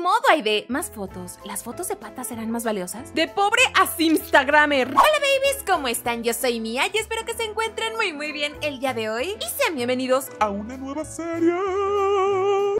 modo, hay de Más fotos. ¿Las fotos de patas serán más valiosas? De pobre a Instagramer. Hola, babies. ¿Cómo están? Yo soy Mia y espero que se encuentren muy, muy bien el día de hoy. Y sean bienvenidos a una nueva serie.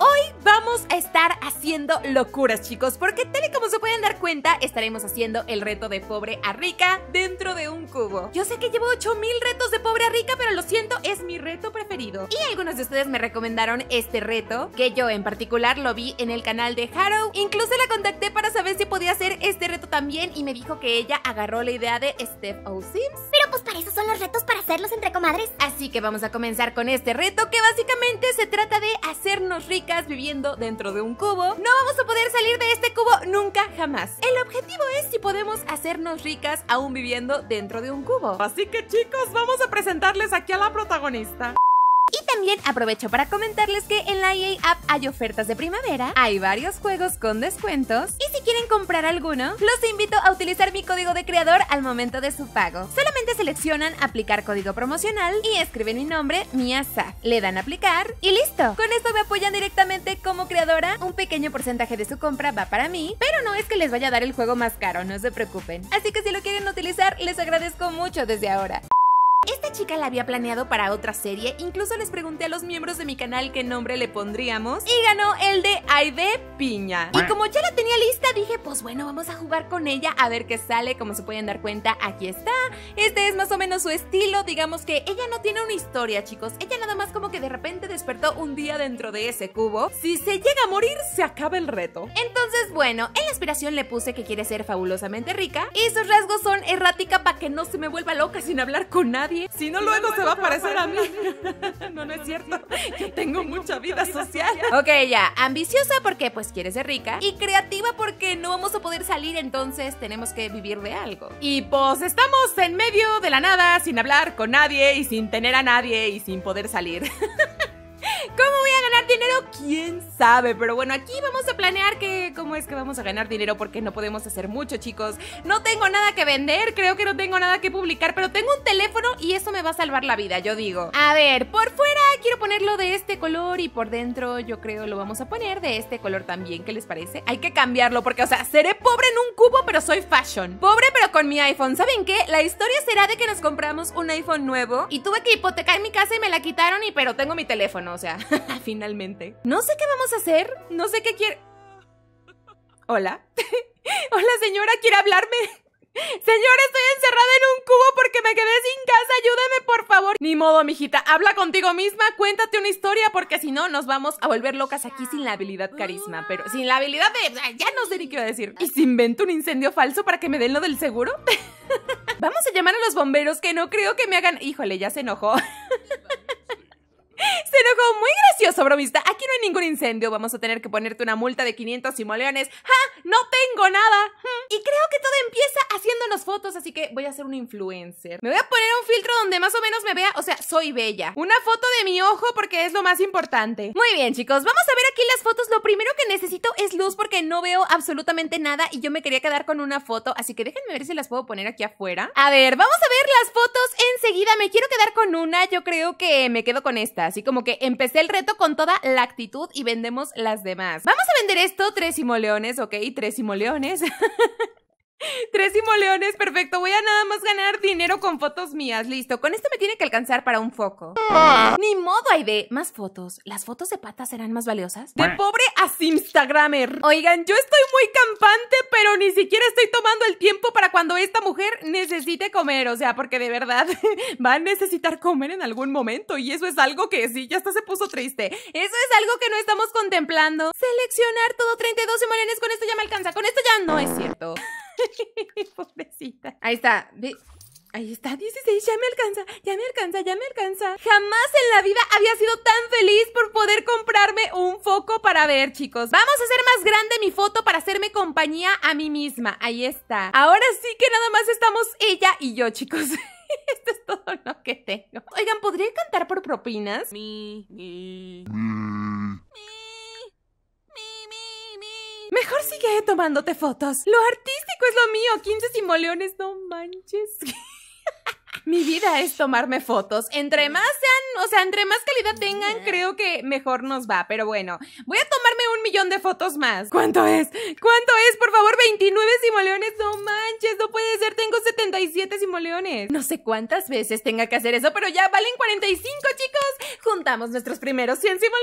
Hoy vamos a estar haciendo locuras, chicos, porque tal y como se pueden dar cuenta, estaremos haciendo el reto de pobre a rica dentro de un cubo. Yo sé que llevo 8000 retos de pobre a rica, pero lo siento, es mi reto preferido. Y algunos de ustedes me recomendaron este reto, que yo en particular lo vi en el canal de Harrow. Incluso la contacté para saber si podía hacer este reto también y me dijo que ella agarró la idea de Steph O. Pero pues para eso son los retos para hacerlos entre comadres. Así que vamos a comenzar con este reto que básicamente se trata de hacernos ricos viviendo dentro de un cubo, no vamos a poder salir de este cubo nunca jamás. El objetivo es si podemos hacernos ricas aún viviendo dentro de un cubo. Así que chicos, vamos a presentarles aquí a la protagonista también aprovecho para comentarles que en la EA App hay ofertas de primavera, hay varios juegos con descuentos y si quieren comprar alguno, los invito a utilizar mi código de creador al momento de su pago. Solamente seleccionan aplicar código promocional y escriben mi nombre, Miasa. Le dan aplicar y listo. Con esto me apoyan directamente como creadora. Un pequeño porcentaje de su compra va para mí, pero no es que les vaya a dar el juego más caro, no se preocupen. Así que si lo quieren utilizar, les agradezco mucho desde ahora. Esta chica la había planeado para otra serie, incluso les pregunté a los miembros de mi canal qué nombre le pondríamos y ganó el de Aide Piña. Y como ya la tenía lista dije, pues bueno, vamos a jugar con ella a ver qué sale, como se pueden dar cuenta, aquí está. Este es más o menos su estilo, digamos que ella no tiene una historia chicos, ella nada más como que de repente despertó un día dentro de ese cubo. Si se llega a morir, se acaba el reto. Entonces bueno, en la aspiración le puse que quiere ser fabulosamente rica y sus rasgos son errática para que no se me vuelva loca sin hablar con nadie si no, luego se va a parecer a mí. No, no es cierto. Yo tengo mucha vida social. Ok, ya. Ambiciosa porque pues quieres ser rica. Y creativa porque no vamos a poder salir, entonces tenemos que vivir de algo. Y pues estamos en medio de la nada, sin hablar con nadie y sin tener a nadie y sin poder salir. ¿Cómo voy a ganar dinero? ¿Quién sabe? Pero bueno, aquí vamos a planear que cómo es que vamos a ganar dinero porque no podemos hacer mucho, chicos. No tengo nada que vender, creo que no tengo nada que publicar, pero tengo un teléfono y eso me va a salvar la vida, yo digo. A ver, por fuera quiero ponerlo de este color y por dentro yo creo lo vamos a poner de este color también. ¿Qué les parece? Hay que cambiarlo porque, o sea, seré pobre en un cubo, pero soy fashion. Pobre, pero con mi iPhone. ¿Saben qué? La historia será de que nos compramos un iPhone nuevo y tuve que hipotecar mi casa y me la quitaron y pero tengo mi teléfono, o sea, finalmente. No sé qué vamos a hacer, no sé qué quiere... Hola. Hola señora, ¿quiere hablarme? Señora, estoy encerrada en un cubo porque me quedé sin casa. Ayúdame, por favor. Ni modo, mijita. Habla contigo misma, cuéntate una historia, porque si no, nos vamos a volver locas aquí sin la habilidad carisma. Pero sin la habilidad de. Ya no sé ni qué iba a decir. ¿Y si invento un incendio falso para que me den lo del seguro? vamos a llamar a los bomberos que no creo que me hagan. Híjole, ya se enojó. Se enojó muy gracioso, bromista. Aquí no hay ningún incendio. Vamos a tener que ponerte una multa de 500 simoleones. ¡Ja! ¡No tengo nada! Y creo que todo empieza haciéndonos fotos, así que voy a ser un influencer. Me voy a poner un filtro donde más o menos me vea, o sea, soy bella. Una foto de mi ojo porque es lo más importante. Muy bien, chicos. Vamos a ver aquí las fotos. Lo primero que necesito es luz porque no veo absolutamente nada y yo me quería quedar con una foto, así que déjenme ver si las puedo poner aquí afuera. A ver, vamos a ver las fotos enseguida. Me quiero quedar con una. Yo creo que me quedo con estas. Así como que empecé el reto con toda la actitud y vendemos las demás. Vamos a vender esto tres simoleones, ¿ok? Tres simoleones. Tres simoleones, perfecto. Voy a nada más ganar dinero con fotos mías. Listo. Con esto me tiene que alcanzar para un foco. Ah. Ni modo, de Más fotos. ¿Las fotos de patas serán más valiosas? De pobre a Instagramer. Oigan, yo estoy muy campante, pero ni siquiera estoy tomando el tiempo para cuando esta mujer necesite comer. O sea, porque de verdad va a necesitar comer en algún momento. Y eso es algo que sí, ya hasta se puso triste. Eso es algo que no estamos contemplando. Seleccionar todo 32 simoleones. Con esto ya me alcanza. Con esto ya no es cierto. Pobrecita. Ahí está. Ahí está, 16, ya me alcanza, ya me alcanza, ya me alcanza. Jamás en la vida había sido tan feliz por poder comprarme un foco para ver, chicos. Vamos a hacer más grande mi foto para hacerme compañía a mí misma. Ahí está. Ahora sí que nada más estamos ella y yo, chicos. Esto es todo lo que tengo. Oigan, ¿podría cantar por propinas? Mi, mi. mi. mi. Mejor sigue tomándote fotos. Lo artístico es lo mío. 15 simoleones, no manches. mi vida es tomarme fotos. Entre más sean, o sea, entre más calidad tengan, creo que mejor nos va. Pero bueno, voy a tomarme un millón de fotos más. ¿Cuánto es? ¿Cuánto es? Por favor, 29 simoleones. No manches, no puede ser. Tengo 77 simoleones. No sé cuántas veces tenga que hacer eso, pero ya valen 45, chicos. Juntamos nuestros primeros 100 simoleones.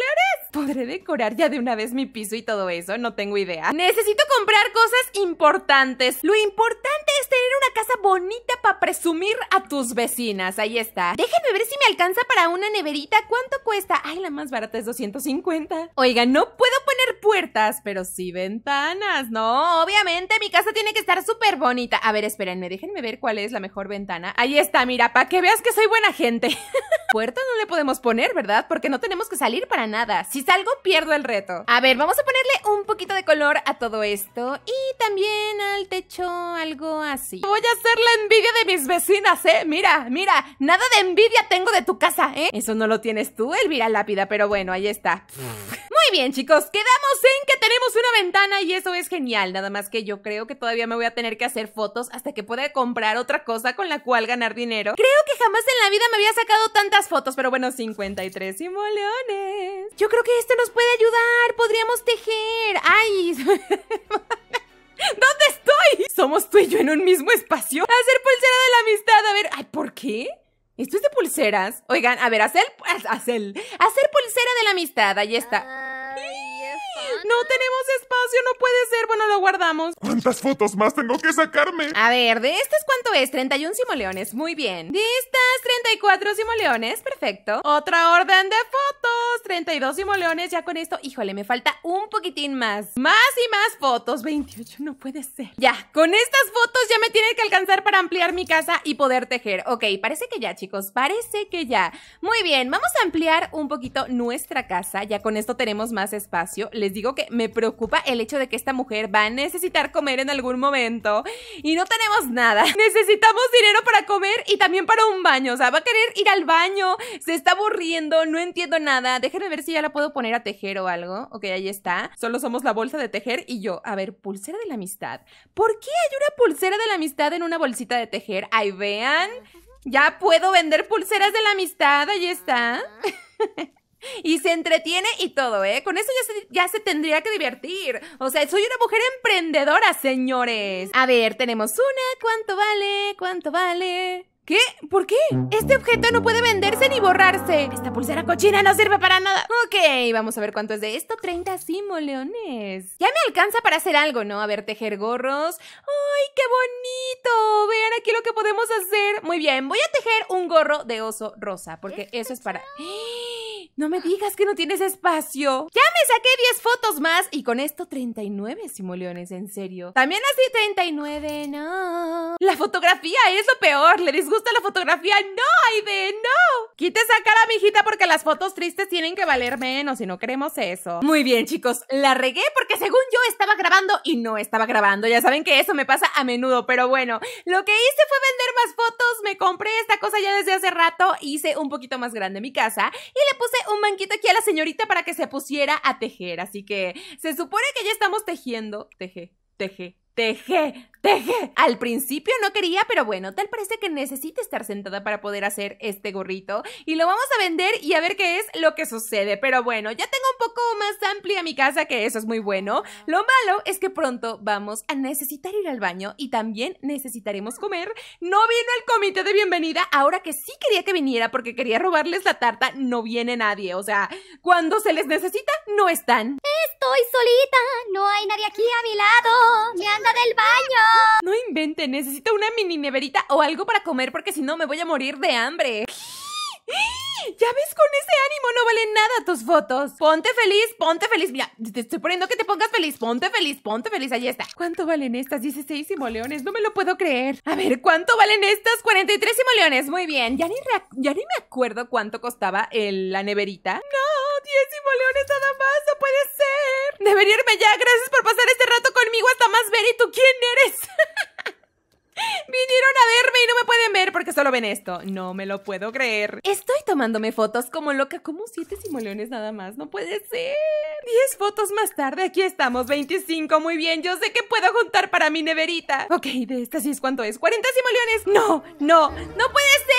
Podré decorar ya de una vez mi piso y todo eso. No tengo idea. Necesito comprar cosas importantes. Lo importante es tener una casa bonita para presumir a tus vecinas, ahí está. Déjenme ver si me alcanza para una neverita. ¿Cuánto cuesta? Ay, la más barata es 250. Oiga, no puedo poner puertas, pero sí ventanas. No, obviamente mi casa tiene que estar súper bonita. A ver, espérenme, déjenme ver cuál es la mejor ventana. Ahí está, mira, para que veas que soy buena gente. Puerta no le podemos poner, ¿verdad? Porque no tenemos que salir para nada. Si salgo, pierdo el reto. A ver, vamos a ponerle un poquito de color a todo esto. Y también al techo, algo así. Voy a hacer la envidia de mis vecinas, ¿eh? mira, mira, nada de envidia tengo de tu casa, ¿eh? Eso no lo tienes tú, Elvira Lápida, pero bueno, ahí está. Muy bien, chicos, quedamos en que tenemos una ventana y eso es genial, nada más que yo creo que todavía me voy a tener que hacer fotos hasta que pueda comprar otra cosa con la cual ganar dinero. Creo que jamás en la vida me había sacado tantas fotos, pero bueno, 53 simoleones. Yo creo que esto nos puede ayudar, podríamos tejer. ¡Ay! ¿Dónde estoy? Somos tú y yo en un mismo espacio. Hacer pulsera de la amistad. A ver, ay, ¿por qué? ¿Esto es de pulseras? Oigan, a ver, hacer, hacer, hacer pulsera de la amistad. Ahí está. no tenemos espacio, no puede ser. Bueno, lo guardamos. ¿Cuántas fotos más tengo que sacarme? A ver, de estas cuánto es? 31 simoleones, muy bien. De estas 34 simoleones, perfecto. Otra orden de fotos, 32 simoleones, ya con esto, híjole, me falta un poquitín más. Más y más fotos, 28, no puede ser. Ya, con estas fotos ya me tiene que alcanzar para ampliar mi casa y poder tejer. Ok, parece que ya, chicos, parece que ya. Muy bien, vamos a ampliar un poquito nuestra casa, ya con esto tenemos más espacio. Les digo que me preocupa el hecho de que esta mujer va a necesitar como en algún momento y no tenemos nada. Necesitamos dinero para comer y también para un baño. O sea, va a querer ir al baño, se está aburriendo, no entiendo nada. Déjenme ver si ya la puedo poner a tejer o algo. Ok, ahí está. Solo somos la bolsa de tejer y yo. A ver, pulsera de la amistad. ¿Por qué hay una pulsera de la amistad en una bolsita de tejer? Ahí vean. Ya puedo vender pulseras de la amistad. Ahí está. Y se entretiene y todo, ¿eh? Con eso ya se, ya se tendría que divertir. O sea, soy una mujer emprendedora, señores. A ver, tenemos una. ¿Cuánto vale? ¿Cuánto vale? ¿Qué? ¿Por qué? Este objeto no puede venderse ni borrarse. Esta pulsera cochina no sirve para nada. Ok, vamos a ver cuánto es de esto. 30 simoleones. Ya me alcanza para hacer algo, ¿no? A ver, tejer gorros. ¡Ay, qué bonito! Vean aquí lo que podemos hacer. Muy bien, voy a tejer un gorro de oso rosa, porque este eso es para... ¡Eh! No me digas que no tienes espacio. Ya me saqué 10 fotos más y con esto 39 simoleones, en serio. También así 39, no. La fotografía es lo peor. ¿Le disgusta la fotografía? No, de no. Quite esa cara, hijita porque las fotos tristes tienen que valer menos y no queremos eso. Muy bien, chicos. La regué porque según yo estaba grabando y no estaba grabando. Ya saben que eso me pasa a menudo, pero bueno. Lo que hice fue vender más fotos. Me compré esta cosa ya desde hace rato. Hice un poquito más grande mi casa y le puse un banquito aquí a la señorita para que se pusiera a tejer. Así que se supone que ya estamos tejiendo. Teje, teje, teje, Teje. Al principio no quería, pero bueno, tal parece que necesita estar sentada para poder hacer este gorrito y lo vamos a vender y a ver qué es lo que sucede. Pero bueno, ya tengo un poco más amplia mi casa, que eso es muy bueno. Lo malo es que pronto vamos a necesitar ir al baño y también necesitaremos comer. No vino el comité de bienvenida, ahora que sí quería que viniera porque quería robarles la tarta, no viene nadie. O sea, cuando se les necesita, no están. Estoy solita, no hay nadie aquí a mi lado. Me anda del baño. No invente, necesito una mini neverita o algo para comer porque si no me voy a morir de hambre. Ya ves, con ese ánimo no valen nada tus fotos. Ponte feliz, ponte feliz. Mira, te estoy poniendo que te pongas feliz. Ponte feliz, ponte feliz. Ahí está. ¿Cuánto valen estas 16 simoleones? No me lo puedo creer. A ver, ¿cuánto valen estas 43 simoleones? Muy bien. Ya ni, ya ni me acuerdo cuánto costaba la neverita. No, 10 simoleones nada más. No puede ser. Debería irme ya. Gracias por pasar este rato conmigo hasta más ver. ¿Y tú quién eres? Vinieron a verme y no me pueden ver porque solo ven esto. No me lo puedo creer. Estoy tomándome fotos como loca, como siete simoleones nada más. No puede ser. Diez fotos más tarde, aquí estamos, 25. Muy bien, yo sé que puedo juntar para mi neverita. Ok, de estas sí es cuánto es. ¿40 simoleones? No, no, no puede ser.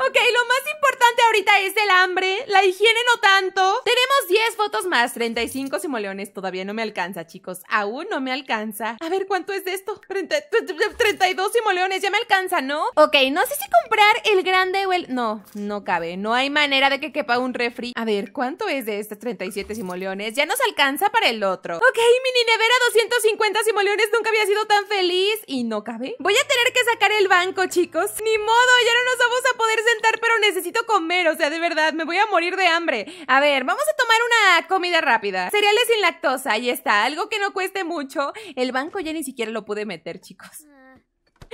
Ok, lo más importante ahorita es el hambre, la higiene no tanto. Tenemos 10 fotos más, 35 simoleones, todavía no me alcanza, chicos. Aún no me alcanza. A ver, ¿cuánto es de esto? 32 simoleones, ya me alcanza, ¿no? Ok, no sé si comprar el grande o el... No, no cabe, no hay manera de que quepa un refri. A ver, ¿cuánto es de estos 37 simoleones? Ya nos alcanza para el otro. Ok, mini nevera 250 simoleones, nunca había sido tan feliz. ¿Y no cabe? Voy a tener que sacar el banco, chicos. Ni modo, ya no nos vamos a poder pero necesito comer. O sea, de verdad, me voy a morir de hambre. A ver, vamos a tomar una comida rápida. Cereales sin lactosa, ahí está. Algo que no cueste mucho. El banco ya ni siquiera lo pude meter, chicos. Ah.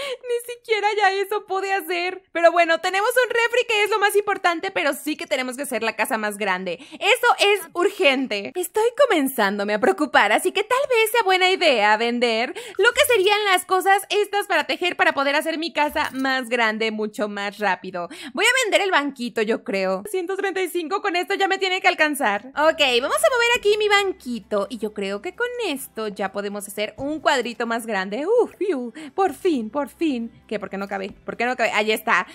Ni siquiera ya eso pude hacer. Pero bueno, tenemos un refri que es lo más importante, pero sí que tenemos que hacer la casa más grande. Eso es urgente. Estoy comenzándome a preocupar, así que tal vez sea buena idea vender lo que serían las cosas estas para tejer para poder hacer mi casa más grande mucho más rápido. Voy a vender el banquito, yo creo. 135, con esto ya me tiene que alcanzar. Ok, vamos a mover aquí mi banquito y yo creo que con esto ya podemos hacer un cuadrito más grande. Uf, por fin, por por fin, que porque no cabe, porque no cabe, ahí está.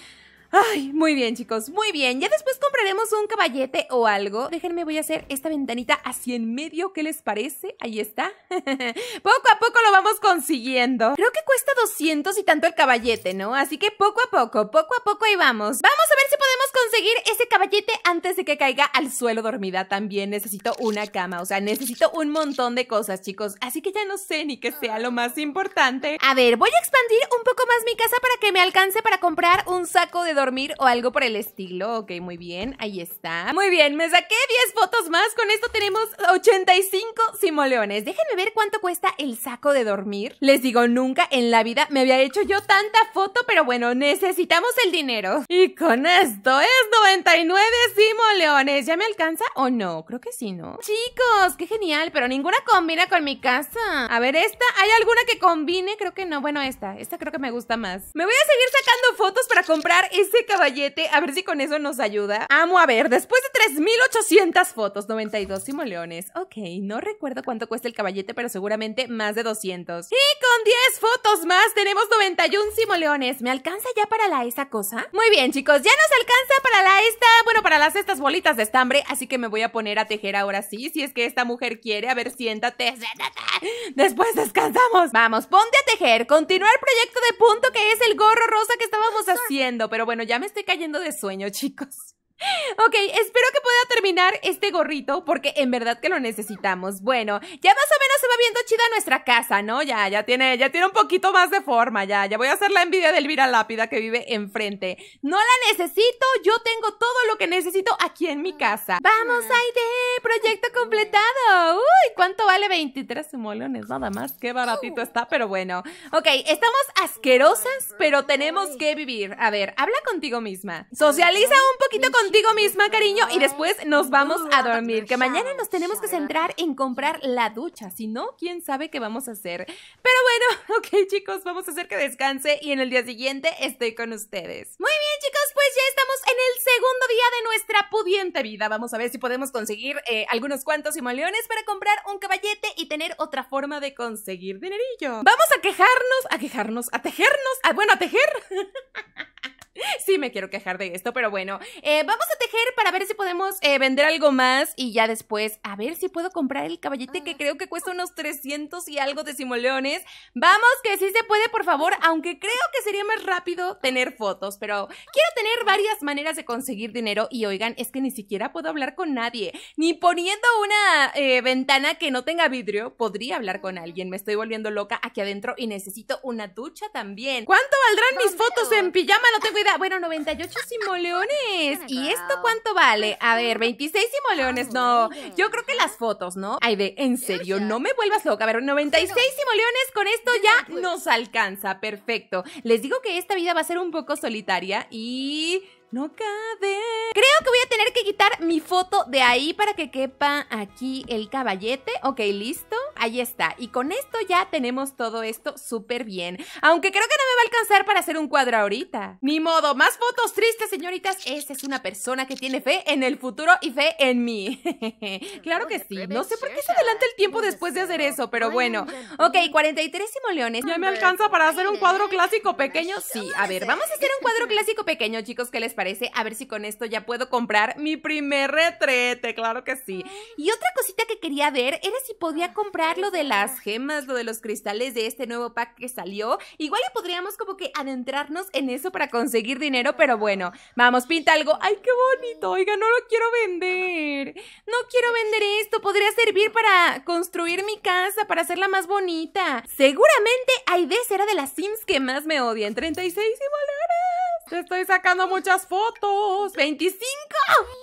Ay, muy bien chicos, muy bien. Ya después compraremos un caballete o algo. Déjenme, voy a hacer esta ventanita así en medio. ¿Qué les parece? Ahí está. poco a poco lo vamos consiguiendo. Creo que cuesta 200 y tanto el caballete, ¿no? Así que poco a poco, poco a poco ahí vamos. Vamos a ver si podemos conseguir ese caballete antes de que caiga al suelo dormida. También necesito una cama, o sea, necesito un montón de cosas, chicos. Así que ya no sé ni qué sea lo más importante. A ver, voy a expandir un poco más mi casa para que me alcance para comprar un saco de dormir o algo por el estilo. Ok, muy bien, ahí está. Muy bien, me saqué 10 fotos más. Con esto tenemos 85 simoleones. Déjenme ver cuánto cuesta el saco de dormir. Les digo, nunca en la vida me había hecho yo tanta foto, pero bueno, necesitamos el dinero. Y con esto es 99 simoleones. ¿Ya me alcanza o no? Creo que sí, ¿no? Chicos, qué genial, pero ninguna combina con mi casa. A ver, esta, ¿hay alguna que combine? Creo que no. Bueno, esta, esta creo que me gusta más. Me voy a seguir sacando fotos para comprar y caballete, a ver si con eso nos ayuda. Amo, a ver, después de 3.800 fotos, 92 simoleones. Ok, no recuerdo cuánto cuesta el caballete, pero seguramente más de 200. Y con 10 fotos más tenemos 91 simoleones. ¿Me alcanza ya para la esa cosa? Muy bien, chicos, ya nos alcanza para la esta, bueno, para las estas bolitas de estambre, así que me voy a poner a tejer ahora sí, si es que esta mujer quiere. A ver, siéntate, Después descansamos. Vamos, ponte a tejer. Continuar el proyecto de punto que es el gorro rosa que estábamos haciendo, pero bueno, bueno, ya me estoy cayendo de sueño, chicos. Ok, espero que pueda terminar este gorrito porque en verdad que lo necesitamos. Bueno, ya más o menos se va viendo chida nuestra casa, ¿no? Ya, ya tiene, ya tiene un poquito más de forma, ya, ya voy a hacer la envidia de Elvira Lápida que vive enfrente. No la necesito, yo tengo todo lo que necesito aquí en mi casa. ¡Vamos, ah. Aide! ¡Proyecto completado! ¡Uy! ¿Cuánto vale 23 molones? Nada más, qué baratito uh. está, pero bueno. Ok, estamos asquerosas, pero tenemos que vivir. A ver, habla contigo misma. Socializa un poquito con contigo misma, cariño, y después nos vamos a dormir, que mañana nos tenemos que centrar en comprar la ducha, si no, quién sabe qué vamos a hacer. Pero bueno, ok chicos, vamos a hacer que descanse y en el día siguiente estoy con ustedes. Muy bien chicos, pues ya estamos en el segundo día de nuestra pudiente vida. Vamos a ver si podemos conseguir eh, algunos cuantos simoleones para comprar un caballete y tener otra forma de conseguir dinerillo. Vamos a quejarnos, a quejarnos, a tejernos, a, bueno, a tejer. sí me quiero quejar de esto, pero bueno, eh, vamos a tejer para ver si podemos eh, vender algo más y ya después a ver si puedo comprar el caballete que ah. creo que cuesta unos 300 y algo de simoleones. Vamos, que sí se puede, por favor, aunque creo que sería más rápido tener fotos, pero quiero tener varias maneras de conseguir dinero y oigan, es que ni siquiera puedo hablar con nadie, ni poniendo una eh, ventana que no tenga vidrio, podría hablar con alguien, me estoy volviendo loca aquí adentro y necesito una ducha también. ¿Cuánto valdrán mis fotos en pijama? No tengo idea. Bueno, 98 simoleones. ¿Y esto cuánto vale? Pues a ver, 26 simoleones, no. Yo creo que las fotos, ¿no? Ay, de en serio, no me vuelvas loca. A ver, 96 simoleones, con esto ya nos alcanza. Perfecto. Les digo que esta vida va a ser un poco solitaria y... No cabe. Creo que voy a tener que quitar mi foto de ahí para que quepa aquí el caballete. Ok, listo ahí está. Y con esto ya tenemos todo esto súper bien. Aunque creo que no me va a alcanzar para hacer un cuadro ahorita. Ni modo, más fotos tristes, señoritas. Esa es una persona que tiene fe en el futuro y fe en mí. claro que sí. No sé por qué se adelanta el tiempo después de hacer eso, pero bueno. Ok, 43 simoleones. ¿Ya me alcanza para hacer un cuadro clásico pequeño? Sí, a ver, vamos a hacer un cuadro clásico pequeño, chicos. ¿Qué les parece? A ver si con esto ya puedo comprar mi primer retrete. Claro que sí. Y otra cosita que quería ver era si podía comprar lo de las gemas, lo de los cristales de este nuevo pack que salió. Igual ya podríamos como que adentrarnos en eso para conseguir dinero, pero bueno, vamos, pinta algo. ¡Ay, qué bonito! Oiga, no lo quiero vender. No quiero vender esto. Podría servir para construir mi casa, para hacerla más bonita. Seguramente Aide será de las Sims que más me odian. 36 y valores. Te estoy sacando muchas fotos. ¡25!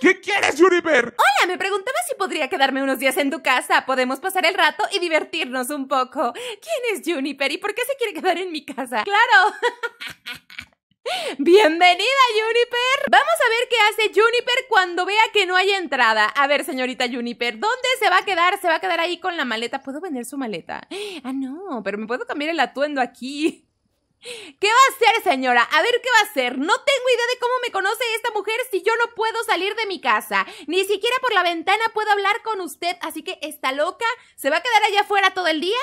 ¿Qué quieres, Juniper? Hola, me preguntaba si podría quedarme unos días en tu casa. Podemos pasar el rato y divertirnos un poco. ¿Quién es Juniper y por qué se quiere quedar en mi casa? ¡Claro! Bienvenida, Juniper. Vamos a ver qué hace Juniper cuando vea que no hay entrada. A ver, señorita Juniper, ¿dónde se va a quedar? Se va a quedar ahí con la maleta. ¿Puedo vender su maleta? Ah, no, pero me puedo cambiar el atuendo aquí. ¿Qué va a hacer, señora? A ver qué va a hacer. No tengo idea de cómo me conoce esta mujer si yo no puedo salir de mi casa. Ni siquiera por la ventana puedo hablar con usted. Así que está loca. ¿Se va a quedar allá afuera todo el día?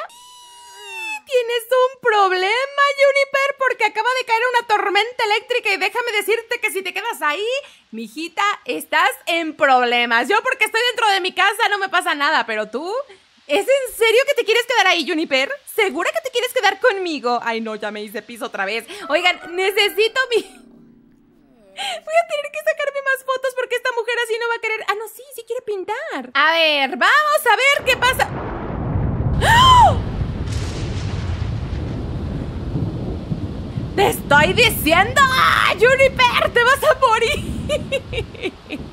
Tienes un problema, Juniper, porque acaba de caer una tormenta eléctrica y déjame decirte que si te quedas ahí, mijita, estás en problemas. Yo porque estoy dentro de mi casa no me pasa nada, pero tú... ¿Es en serio que te quieres quedar ahí, Juniper? ¿Segura que te quieres quedar conmigo? Ay, no, ya me hice piso otra vez. Oigan, necesito mi... Voy a tener que sacarme más fotos porque esta mujer así no va a querer... Ah, no, sí, sí quiere pintar. A ver, vamos a ver qué pasa. ¡Ah! ¡Te estoy diciendo! ¡Ah, ¡Juniper, te vas a morir!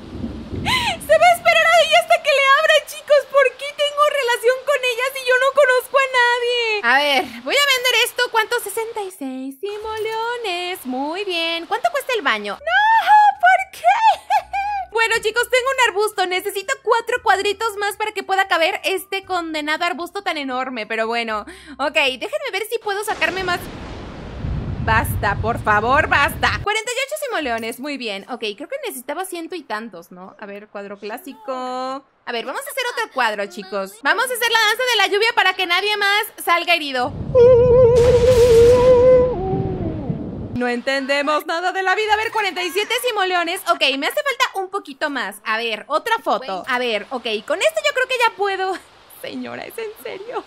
Se va a esperar a hasta que le abra, chicos. ¿Por qué tengo relación con ellas si yo no conozco a nadie? A ver, voy a vender esto. ¿Cuánto? 66 simoleones. Muy bien. ¿Cuánto cuesta el baño? ¡No! ¿Por qué? Bueno, chicos, tengo un arbusto. Necesito cuatro cuadritos más para que pueda caber este condenado arbusto tan enorme. Pero bueno, ok, déjenme ver si puedo sacarme más Basta, por favor, basta. 48 simoleones, muy bien. Ok, creo que necesitaba ciento y tantos, ¿no? A ver, cuadro clásico... A ver, vamos a hacer otro cuadro, chicos. Vamos a hacer la danza de la lluvia para que nadie más salga herido. No entendemos nada de la vida. A ver, 47 simoleones. Ok, me hace falta un poquito más. A ver, otra foto. A ver, ok, con esto yo creo que ya puedo. Señora, ¿es en serio?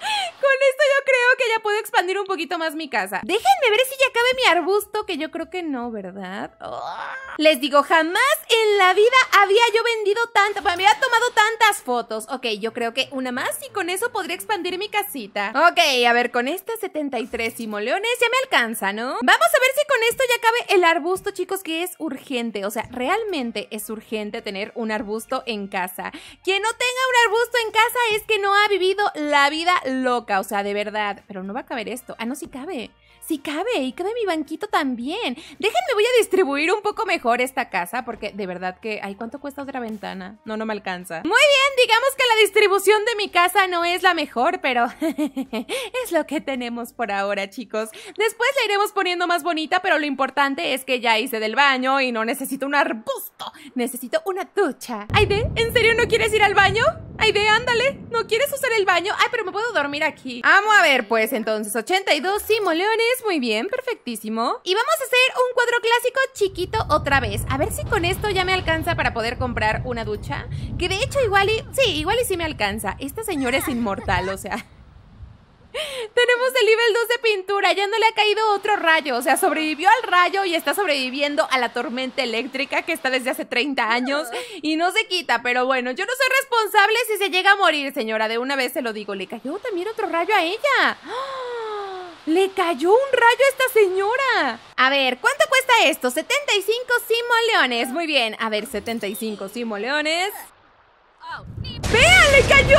Con esto yo creo que ya puedo expandir un poquito más mi casa. Déjenme ver si ya cabe mi arbusto, que yo creo que no, ¿verdad? ¡Ah! Les digo, jamás en la vida había yo vendido tanto, me había tomado tantas fotos. Ok, yo creo que una más y con eso podría expandir mi casita. Ok, a ver, con estas 73 simoleones ya me alcanza, ¿no? Vamos a ver si con esto ya cabe el arbusto, chicos, que es urgente. O sea, realmente es urgente tener un arbusto en casa. Quien no tenga un arbusto en casa es que no ha vivido la vida loca, o sea, de verdad. Pero no va a caber esto. Ah, no, sí cabe. Sí cabe, y cabe mi banquito también. Déjenme, voy a distribuir un poco mejor esta casa, porque de verdad que... Ay, ¿cuánto cuesta otra ventana? No, no me alcanza. Muy bien, digamos que la distribución de mi casa no es la mejor, pero es lo que tenemos por ahora, chicos. Después la iremos poniendo más bonita, pero lo importante es que ya hice del baño y no necesito un arbusto. Necesito una ducha. ¿de ¿en serio no quieres ir al baño? Ay, ve, ándale. ¿No quieres usar el baño? Ay, pero me puedo dormir aquí. Vamos a ver, pues, entonces, 82 simoleones. Muy bien, perfectísimo. Y vamos a hacer un cuadro clásico chiquito otra vez. A ver si con esto ya me alcanza para poder comprar una ducha. Que de hecho, igual y... Sí, igual y sí me alcanza. Esta señora es inmortal, o sea... Tenemos el nivel 2 de pintura, ya no le ha caído otro rayo, o sea, sobrevivió al rayo y está sobreviviendo a la tormenta eléctrica que está desde hace 30 años y no se quita, pero bueno, yo no soy responsable si se llega a morir, señora, de una vez se lo digo, le cayó también otro rayo a ella. ¡Ah! Le cayó un rayo a esta señora. A ver, ¿cuánto cuesta esto? 75 simoleones. Muy bien, a ver, 75 simoleones. ¡Vean, le cayó!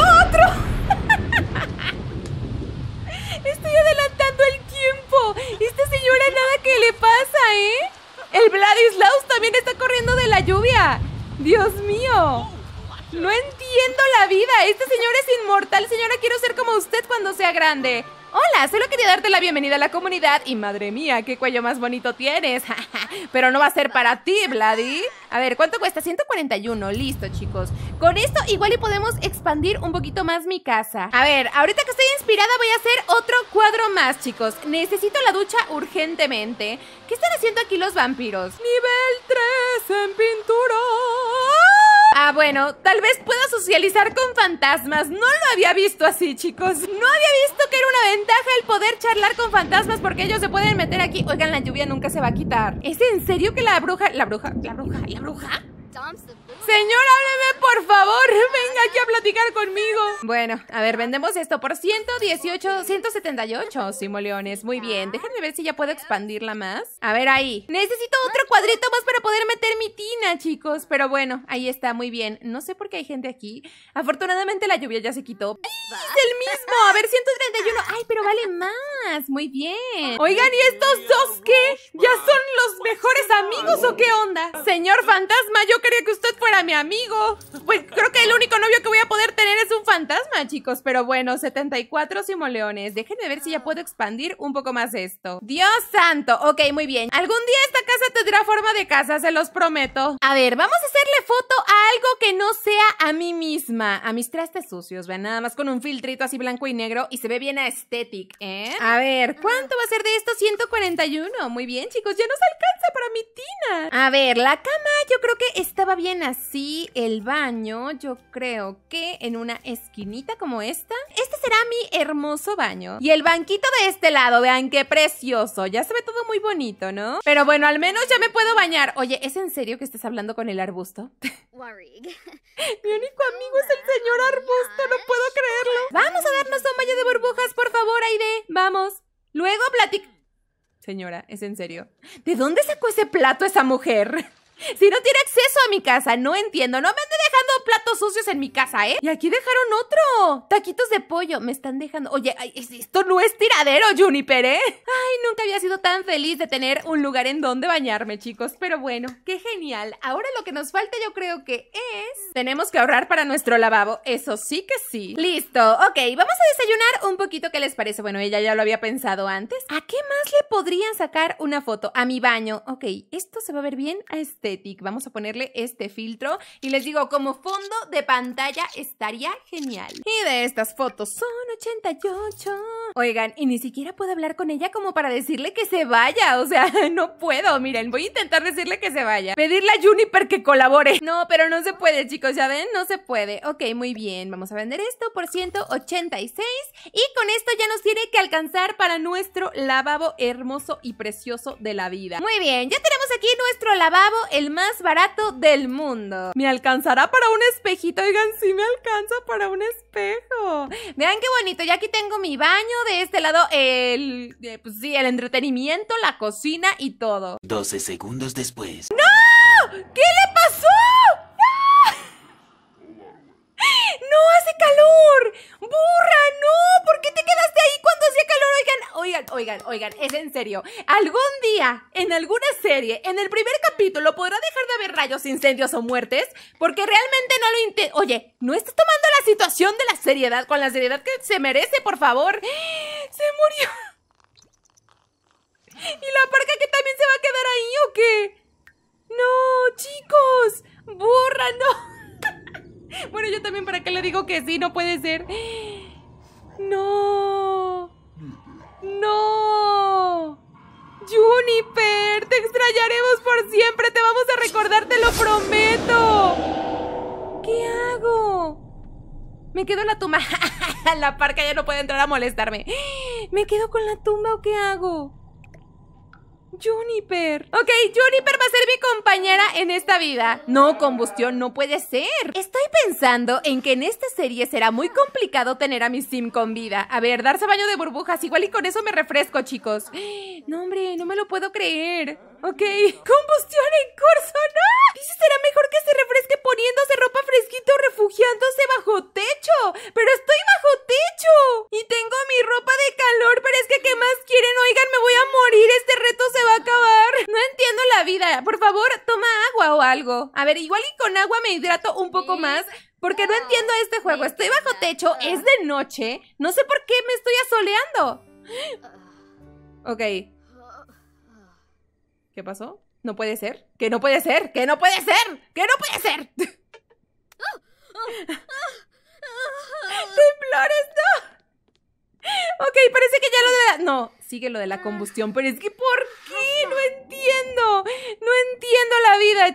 también está corriendo de la lluvia. Dios mío. No entiendo la vida. Este señor es inmortal. Señora, quiero ser como usted cuando sea grande. Hola, solo quería darte la bienvenida a la comunidad y madre mía, qué cuello más bonito tienes. Pero no va a ser para ti, Vladi. A ver, ¿cuánto cuesta? 141, listo chicos. Con esto igual y podemos expandir un poquito más mi casa. A ver, ahorita que estoy inspirada voy a hacer otro cuadro más, chicos. Necesito la ducha urgentemente. ¿Qué están haciendo aquí los vampiros? Nivel 3 en pintura. Ah, bueno, tal vez pueda socializar con fantasmas. No lo había visto así, chicos. No había visto que era Deja el poder charlar con fantasmas porque ellos se pueden meter aquí. Oigan, la lluvia nunca se va a quitar. ¿Es en serio que la bruja, la bruja, la bruja, la bruja Señor, hábleme por favor. Venga aquí a platicar conmigo. Bueno, a ver, vendemos esto por 118, 178 simoleones. Muy bien. Déjenme ver si ya puedo expandirla más. A ver ahí. Necesito otro cuadrito más para poder meter mi tina, chicos. Pero bueno, ahí está. Muy bien. No sé por qué hay gente aquí. Afortunadamente la lluvia ya se quitó. ¡Es el mismo! A ver, 131. ¡Ay, pero vale más! Muy bien. Oigan, ¿y estos dos qué? ¿Ya son los mejores amigos o qué onda? Señor fantasma, yo quería que usted fuera mi amigo. Pues creo que el único novio que voy a poder tener es un fantasma, chicos. Pero bueno, 74 simoleones. Déjenme ver si ya puedo expandir un poco más esto. Dios santo. Ok, muy bien. Algún día esta casa tendrá forma de casa, se los prometo. A ver, vamos a hacerle foto a algo que no sea a mí misma. A mis trastes sucios, vean, nada más con un filtrito así blanco y negro y se ve bien aesthetic, ¿eh? A ver, ah. ¿cuánto va a ser de esto? 141. Muy bien, chicos, ya nos alcanza para mi tina. A ver, la cama yo creo que estaba bien así. El baño, yo creo que en una esquinita como esta. Este será mi hermoso baño. Y el banquito de este lado, vean qué precioso. Ya se ve todo muy bonito, ¿no? Pero bueno, al menos ya me puedo bañar. Oye, ¿es en serio que estás hablando con el arbusto? Mi único amigo es el señor arbusto, no puedo creerlo. Vamos a darnos un baño de burbujas, por favor, Aide. Vamos. Luego platic... Señora, es en serio. ¿De dónde sacó ese plato esa mujer? Si no tiene acceso a mi casa, no entiendo. No me de platos sucios en mi casa, ¿eh? Y aquí dejaron otro. Taquitos de pollo. Me están dejando. Oye, esto no es tiradero, Juniper, ¿eh? Ay, nunca había sido tan feliz de tener un lugar en donde bañarme, chicos. Pero bueno, qué genial. Ahora lo que nos falta yo creo que es... Tenemos que ahorrar para nuestro lavabo. Eso sí que sí. Listo. Ok, vamos a desayunar un poquito. ¿Qué les parece? Bueno, ella ya lo había pensado antes. ¿A qué más le podrían sacar una foto? A mi baño. Ok, esto se va a ver bien a Vamos a ponerle este filtro. Y les digo, como fondo de pantalla estaría genial. Y de estas fotos son 88. Oigan, y ni siquiera puedo hablar con ella como para decirle que se vaya. O sea, no puedo. Miren, voy a intentar decirle que se vaya. Pedirle a Juniper que colabore. No, pero no se puede, chicos. ¿Ya ven? No se puede. Ok, muy bien. Vamos a vender esto por 186. Y con esto ya nos tiene que alcanzar para nuestro lavabo hermoso y precioso de la vida. Muy bien, ya tenemos aquí nuestro lavabo, el más barato del mundo. ¿Me alcanzará para para un espejito. Oigan, sí me alcanza para un espejo. Vean qué bonito. Ya aquí tengo mi baño. De este lado, el. Eh, pues sí, el entretenimiento, la cocina y todo. 12 segundos después. ¡No! ¿Qué le pasó? no hace calor! ¡Burra, no! ¿Por qué te quedaste ahí cuando hacía calor? Oigan, oigan, oigan, oigan, es en serio. Algún día, en alguna serie, en el primer capítulo, ¿podrá dejar de haber rayos, incendios o muertes? Porque realmente no lo intento. Oye, no estás tomando la situación de la seriedad con la seriedad que se merece, por favor. ¡Se murió! ¿Y la parca que también se va a quedar ahí o qué? No, chicos, burra, no. Bueno, yo también, ¿para qué le digo que sí? No puede ser. No. No. Juniper, te extrañaremos por siempre. Te vamos a recordar, te lo prometo. ¿Qué hago? Me quedo en la tumba. la parca ya no puede entrar a molestarme. ¿Me quedo con la tumba o qué hago? Juniper. Ok, Juniper va a ser mi compañera en esta vida. No, combustión, no puede ser. Estoy pensando en que en esta serie será muy complicado tener a mi Sim con vida. A ver, darse baño de burbujas, igual y con eso me refresco, chicos. No, hombre, no me lo puedo creer. Ok, combustión en curso, no. Dice será mejor que se refresque poniéndose ropa fresquita o refugiándose bajo techo. Pero estoy bajo techo y tengo mi ropa de calor, pero es que ¿qué más quieren? Oigan, me voy a morir. Este reto se va a acabar. No entiendo la vida. Por favor, toma agua o algo. A ver, igual y con agua me hidrato un poco más. Porque no entiendo este juego. Estoy bajo techo, es de noche. No sé por qué me estoy asoleando. Ok. ¿Qué pasó? No puede ser. Que no puede ser. Que no puede ser. Que no puede ser. Temblores, no. Ok, parece que ya lo de la... No, sigue lo de la combustión, pero es que ¿por qué?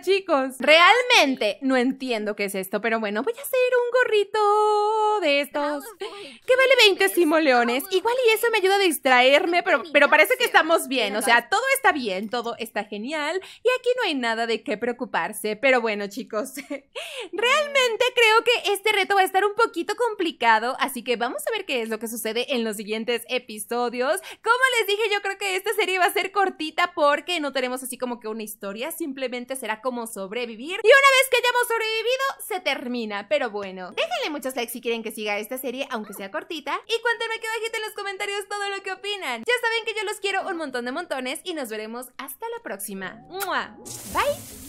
chicos. Realmente no entiendo qué es esto, pero bueno, voy a hacer un gorrito de estos. Ah, que vale 20 simoleones. Ah, Igual y eso me ayuda a distraerme, pero, pero parece que estamos bien. O sea, todo está bien, todo está genial. Y aquí no hay nada de qué preocuparse. Pero bueno, chicos, realmente creo que este reto va a estar un poquito complicado. Así que vamos a ver qué es lo que sucede en los siguientes episodios. Como les dije, yo creo que esta serie va a ser cortita porque no tenemos así como que una historia. Simplemente será cómo sobrevivir. Y una vez que hayamos sobrevivido, se termina. Pero bueno, déjenle muchos likes si quieren que siga esta serie, aunque sea cortita. Y cuéntenme aquí bajito en los comentarios todo lo que opinan. Ya saben que yo los quiero un montón de montones y nos veremos hasta la próxima. Bye.